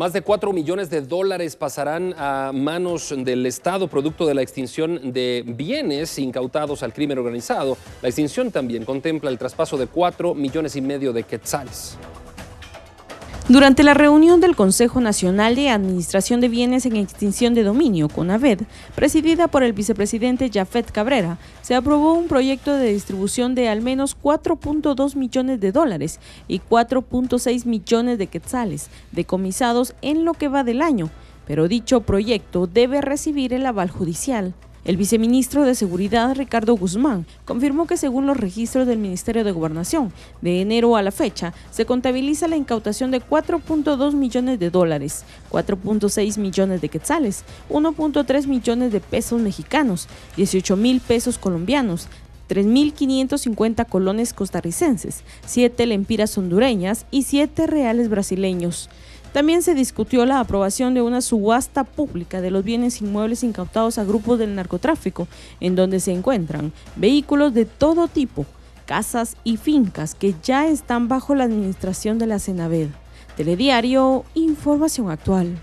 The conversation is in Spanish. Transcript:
Más de 4 millones de dólares pasarán a manos del Estado producto de la extinción de bienes incautados al crimen organizado. La extinción también contempla el traspaso de 4 millones y medio de quetzales. Durante la reunión del Consejo Nacional de Administración de Bienes en Extinción de Dominio, CONAVED, presidida por el vicepresidente Jafet Cabrera, se aprobó un proyecto de distribución de al menos 4.2 millones de dólares y 4.6 millones de quetzales decomisados en lo que va del año, pero dicho proyecto debe recibir el aval judicial. El viceministro de Seguridad, Ricardo Guzmán, confirmó que según los registros del Ministerio de Gobernación, de enero a la fecha, se contabiliza la incautación de 4.2 millones de dólares, 4.6 millones de quetzales, 1.3 millones de pesos mexicanos, 18 mil pesos colombianos, 3.550 colones costarricenses, 7 lempiras hondureñas y 7 reales brasileños. También se discutió la aprobación de una subasta pública de los bienes inmuebles incautados a grupos del narcotráfico, en donde se encuentran vehículos de todo tipo, casas y fincas que ya están bajo la administración de la Senabed. Telediario, información actual.